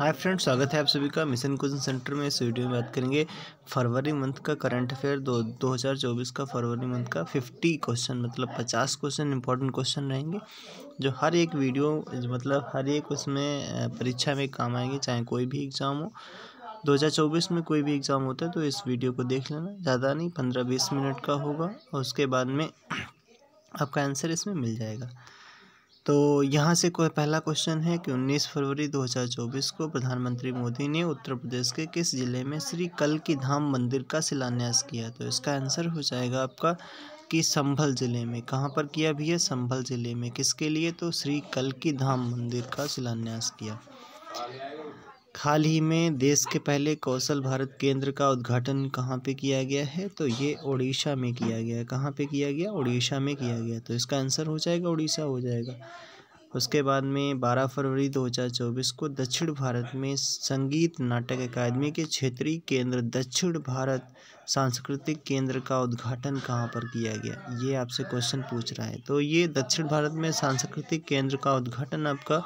hi friends स्वागत है आप सभी का मिशन क्वेश्चन सेंटर में इस वीडियो में बात करेंगे फरवरी मंथ का करंट अफेयर दो दो हज़ार चौबीस का फरवरी मंथ का फिफ्टी क्वेश्चन मतलब पचास क्वेश्चन इंपॉर्टेंट क्वेश्चन रहेंगे जो हर एक वीडियो मतलब हर एक उसमें परीक्षा में काम आएंगे चाहे कोई भी एग्ज़ाम हो चौबीस में कोई भी एग्ज़ाम होता है तो इस वीडियो को देख लेना ज़्यादा नहीं पंद्रह बीस मिनट का होगा और उसके बाद में आपका आंसर इसमें मिल जाएगा तो यहाँ से कोई पहला क्वेश्चन है कि 19 फरवरी 2024 को प्रधानमंत्री मोदी ने उत्तर प्रदेश के किस ज़िले में श्री कल की धाम मंदिर का शिलान्यास किया तो इसका आंसर हो जाएगा आपका कि संभल ज़िले में कहाँ पर किया भी है संभल ज़िले में किसके लिए तो श्री कल की धाम मंदिर का शिलान्यास किया हाल ही में देश के पहले कौशल भारत केंद्र का उद्घाटन कहाँ पे किया गया है तो ये ओडिशा में किया गया है कहाँ पे किया गया ओडिशा में किया गया तो इसका आंसर हो जाएगा ओडिशा हो जाएगा उसके बाद में बारह फरवरी 2024 को दक्षिण भारत में संगीत नाटक अकादमी के क्षेत्रीय केंद्र दक्षिण भारत सांस्कृतिक केंद्र का उद्घाटन कहाँ पर किया गया ये आपसे क्वेश्चन पूछ रहा है तो ये दक्षिण भारत में सांस्कृतिक केंद्र का उद्घाटन आपका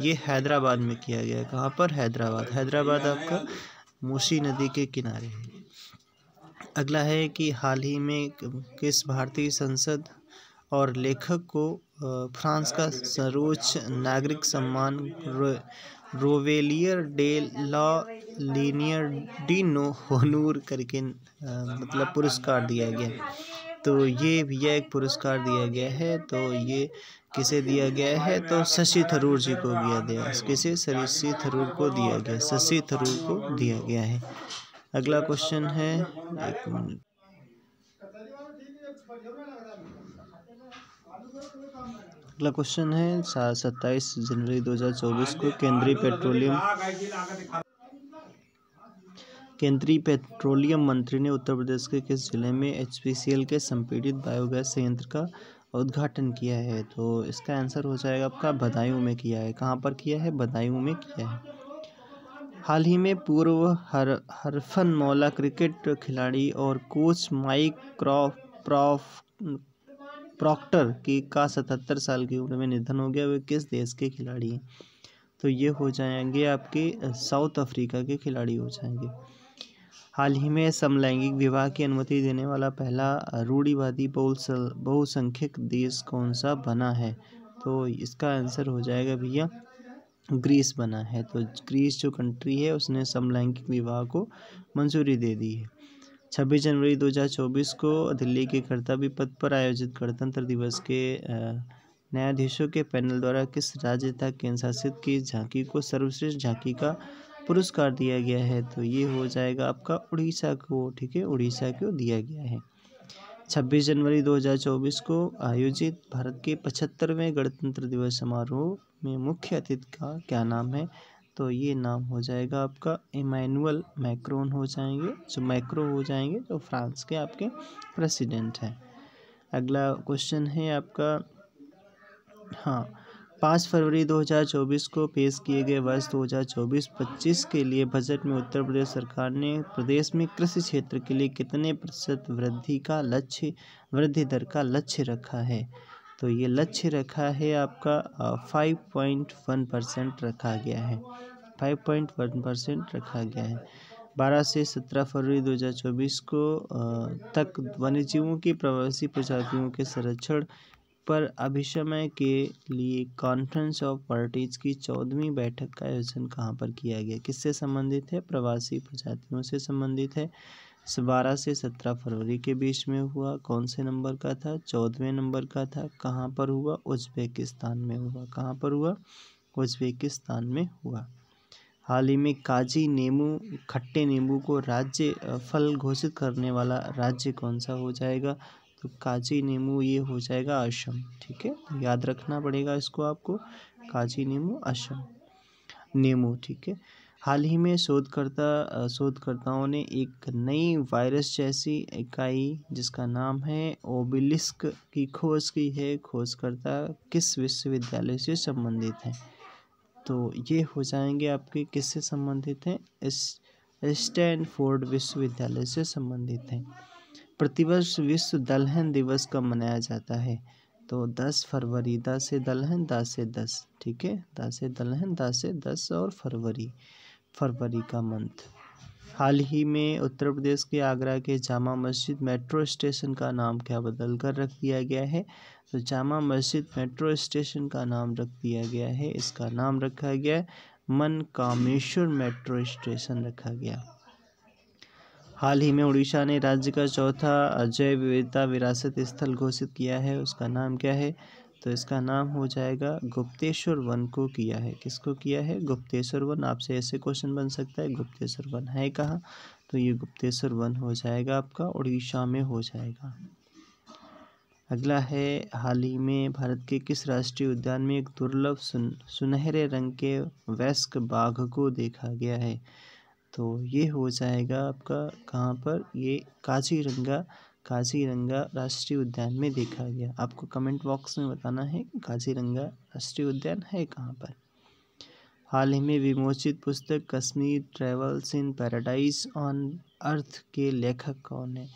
ये हैदराबाद में किया गया कहाँ पर हैदराबाद हैदराबाद आपका मूसी नदी के किनारे है अगला है कि हाल ही में किस भारतीय संसद और लेखक को फ्रांस का सर्वोच्च नागरिक सम्मान रोवेलियर डे ला लीनियर नो होनूर करके मतलब पुरस्कार दिया गया तो ये भी एक पुरस्कार दिया गया है तो ये किसे दिया गया है तो शशि थरूर जी को दिया गया किसे शशि थरूर को दिया गया शशि थरूर को दिया गया है अगला क्वेश्चन है एक मिनट अगला क्वेश्चन है सत्ताईस जनवरी 2024 को केंद्रीय पेट्रोलियम केंद्रीय पेट्रोलियम मंत्री ने उत्तर प्रदेश के किस जिले में एचपीसीएल के संपीड़ित बायोगैस संयंत्र का उद्घाटन किया है तो इसका आंसर हो जाएगा आपका बदायूं में किया है कहाँ पर किया है बदायूं में किया है हाल ही में पूर्व हर हरफन मौला क्रिकेट खिलाड़ी और कोच माइक क्रॉफ प्रॉफ प्रॉक्टर की का सतहत्तर साल की उम्र में निधन हो गया वे किस देश के खिलाड़ी हैं तो ये हो जाएंगे आपके साउथ अफ्रीका के खिलाड़ी हो जाएंगे हाल ही में समलैंगिक विवाह की अनुमति देने वाला पहला रूढ़ीवादी बहुसल बहुसंख्यक देश कौन सा बना है तो इसका आंसर हो जाएगा भैया ग्रीस बना है तो ग्रीस जो कंट्री है उसने समलैंगिक विवाह को मंजूरी दे दी है छब्बीस जनवरी दो हज़ार चौबीस को दिल्ली के कर्तव्य पद पर आयोजित गणतंत्र दिवस के न्यायाधीशों के पैनल द्वारा किस राज्य तक केंद्र शासित की झांकी को सर्वश्रेष्ठ झांकी का पुरस्कार दिया गया है तो ये हो जाएगा आपका उड़ीसा को ठीक है उड़ीसा को दिया गया है 26 जनवरी 2024 को आयोजित भारत के पचहत्तरवें गणतंत्र दिवस समारोह में मुख्य अतिथि का क्या नाम है तो ये नाम हो जाएगा आपका इमैनुअल मैक्रोन हो जाएंगे जो मैक्रो हो जाएंगे जो फ्रांस के आपके प्रेसिडेंट हैं अगला क्वेश्चन है आपका हाँ पाँच फरवरी 2024 को पेश किए गए वर्ष 2024-25 के लिए बजट में उत्तर प्रदेश सरकार ने प्रदेश में कृषि क्षेत्र के लिए कितने प्रतिशत वृद्धि का लक्ष्य वृद्धि दर का लक्ष्य रखा है तो ये लक्ष्य रखा है आपका फाइव पॉइंट वन परसेंट रखा गया है फाइव पॉइंट वन परसेंट रखा गया है बारह से सत्रह फरवरी दो हज़ार चौबीस को तक वन्यजीवों की प्रवासी प्रजातियों के संरक्षण पर अभिशमय के लिए कॉन्फ्रेंस ऑफ पार्टीज की चौदहवीं बैठक का आयोजन कहाँ पर किया गया किससे संबंधित है प्रवासी प्रजातियों से संबंधित है बारह से सत्रह फरवरी के बीच में हुआ कौन से नंबर का था चौदहवें नंबर का था कहाँ पर हुआ उज्बेकिस्तान में हुआ कहाँ पर हुआ उज्बेकिस्तान में हुआ हाल ही में काजी नींबू खट्टे नींबू को राज्य फल घोषित करने वाला राज्य कौन सा हो जाएगा तो काजी नींबू ये हो जाएगा असम ठीक है तो याद रखना पड़ेगा इसको आपको काजी नींबू असम नींबू ठीक है हाल ही में शोधकर्ता शोधकर्ताओं ने एक नई वायरस जैसी इकाई जिसका नाम है ओबिलिस्क की खोज की है खोजकर्ता किस विश्वविद्यालय से संबंधित हैं तो ये हो जाएंगे आपके किससे संबंधित हैं इस स्टैनफोर्ड विश्वविद्यालय से संबंधित हैं प्रतिवर्ष विश्व दलहन दिवस कब मनाया जाता है तो दस फरवरी दस से दलहन दस से दस ठीक है दस से दलहन दस से दस और फरवरी फरवरी का मंथ हाल ही में उत्तर प्रदेश के आगरा के जामा मस्जिद मेट्रो स्टेशन का नाम क्या बदल कर रख दिया गया है तो जामा मस्जिद मेट्रो स्टेशन का नाम रख दिया गया है इसका नाम रखा गया मन कामेश्वर मेट्रो स्टेशन रखा गया हाल ही में उड़ीसा ने राज्य का चौथा अजय विविधता विरासत स्थल घोषित किया है उसका नाम क्या है तो इसका नाम हो जाएगा गुप्तेश्वर वन को किया है किसको किया है गुप्तेश्वर वन आपसे ऐसे क्वेश्चन बन सकता है गुप्तेश्वर वन है कहाँ तो ये गुप्तेश्वर वन हो जाएगा आपका उड़ीसा में हो जाएगा अगला है हाल ही में भारत के किस राष्ट्रीय उद्यान में एक दुर्लभ सुन सुनहरे रंग के वैस्क बाघ को देखा गया है तो ये हो जाएगा आपका कहाँ पर ये काजीरंगा काजीरंगा राष्ट्रीय उद्यान में देखा गया आपको कमेंट बॉक्स में बताना है काजीरंगा राष्ट्रीय उद्यान है कहाँ पर हाल ही में विमोचित पुस्तक Kashmir travels in paradise on earth के लेखक कौन है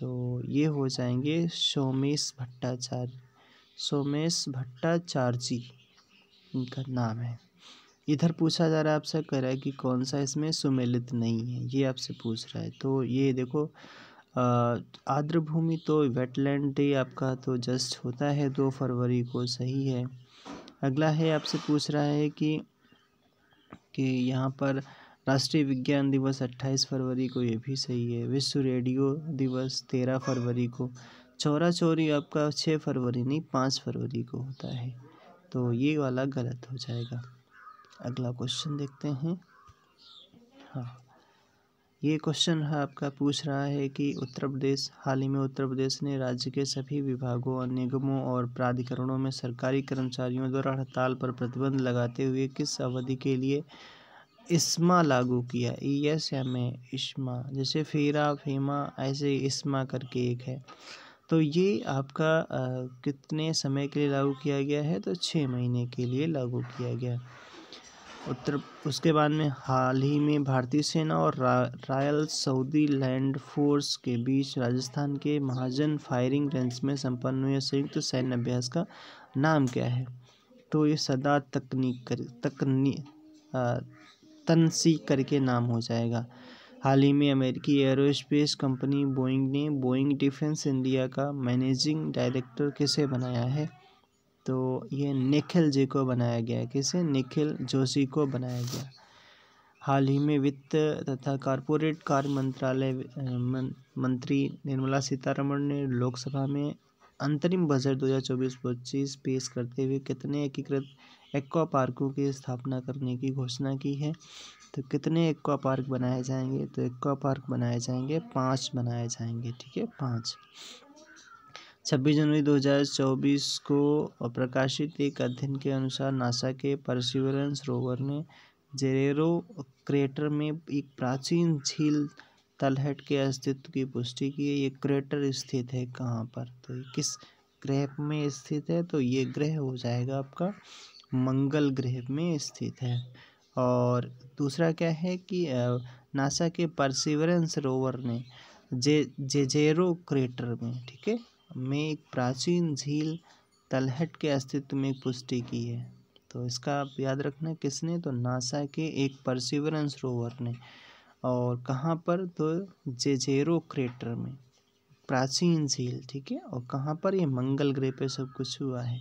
तो ये हो जाएंगे सोमेश भट्टाचार्य सोमेश भट्टाचार्य जी इनका नाम है इधर पूछा जा रहा है आपसे कह रहा है कि कौन सा इसमें सुमेलित नहीं है ये आपसे पूछ रहा है तो ये देखो आर्द्र भूमि तो वेटलैंड डे आपका तो जस्ट होता है दो फरवरी को सही है अगला है आपसे पूछ रहा है कि कि यहाँ पर राष्ट्रीय विज्ञान दिवस 28 फरवरी को ये भी सही है विश्व रेडियो दिवस 13 फरवरी को चौरा चौरी आपका 6 फरवरी नहीं 5 फरवरी को होता है तो ये वाला गलत हो जाएगा अगला क्वेश्चन देखते हैं हाँ ये क्वेश्चन आपका पूछ रहा है कि उत्तर प्रदेश हाल ही में उत्तर प्रदेश ने राज्य के सभी विभागों और निगमों और प्राधिकरणों में सरकारी कर्मचारियों द्वारा हड़ताल पर प्रतिबंध लगाते हुए किस अवधि के लिए इसमा लागू किया ई एस एम ए जैसे फेरा फेमा ऐसे इसमा करके एक है तो ये आपका आ, कितने समय के लिए लागू किया गया है तो छः महीने के लिए लागू किया गया उत्तर उसके बाद में हाल ही में भारतीय सेना और रा, रॉयल सऊदी लैंड फोर्स के बीच राजस्थान के महाजन फायरिंग रेंज में संपन्न हुए संयुक्त सैन्य अभ्यास का नाम क्या है तो ये सदा तकनीक कर तकनी तनसी करके नाम हो जाएगा हाल ही में अमेरिकी एयरोस्पेस कंपनी बोइंग ने बोइंग डिफेंस इंडिया का मैनेजिंग डायरेक्टर किसे बनाया है तो ये निखिल जी को बनाया गया है किसे निखिल जोशी को बनाया गया हाल ही में वित्त तथा कारपोरेट कार्य मंत्रालय मंत्री निर्मला सीतारमण ने लोकसभा में अंतरिम बजट 2024-25 पेश करते हुए कितने एकीकृत एक्वा पार्कों की स्थापना करने की घोषणा की है तो कितने एक्वा पार्क बनाए जाएंगे तो एक्वा पार्क बनाए जाएंगे पाँच बनाए जाएंगे ठीक है पाँच छब्बीस जनवरी 2024 को प्रकाशित एक अध्ययन के अनुसार नासा के परसिवरेंस रोवर ने जेरेरो क्रेटर में एक प्राचीन झील तलहट के अस्तित्व की पुष्टि की है ये क्रेटर स्थित है कहाँ पर तो किस ग्रह में स्थित है तो ये ग्रह हो जाएगा आपका मंगल ग्रह में स्थित है और दूसरा क्या है कि नासा के परसिवरेंस रोवर ने जे जेजेरो क्रेटर में ठीक है में एक प्राचीन झील तलहट के अस्तित्व में पुष्टि की है तो इसका आप याद रखना किसने तो नासा के एक परसिवरेंस रोवर ने और कहाँ पर तो जेजेरो क्रेटर में प्राचीन झील ठीक है और कहाँ पर ये मंगल ग्रह पे सब कुछ हुआ है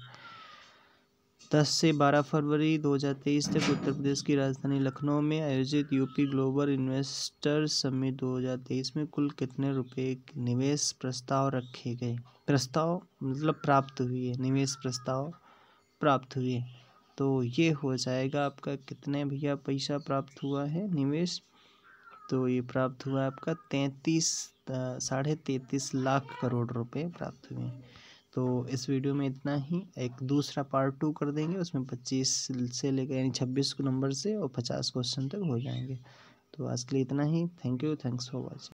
दस से बारह फरवरी दो हज़ार तेईस तक उत्तर प्रदेश की राजधानी लखनऊ में आयोजित यूपी ग्लोबल इन्वेस्टर समिट दो हज़ार तेईस में कुल कितने रुपए निवेश प्रस्ताव रखे गए प्रस्ताव मतलब प्राप्त हुई है निवेश प्रस्ताव प्राप्त हुए तो ये हो जाएगा आपका कितने भैया पैसा प्राप्त हुआ है निवेश तो ये प्राप्त हुआ आपका तैंतीस साढ़े तैंतीस लाख करोड़ रुपए प्राप्त हुए हैं तो इस वीडियो में इतना ही एक दूसरा पार्ट टू कर देंगे उसमें पच्चीस से लेकर यानी छब्बीस नंबर से और पचास क्वेश्चन तक हो जाएंगे तो आज के लिए इतना ही thank you thanks for watching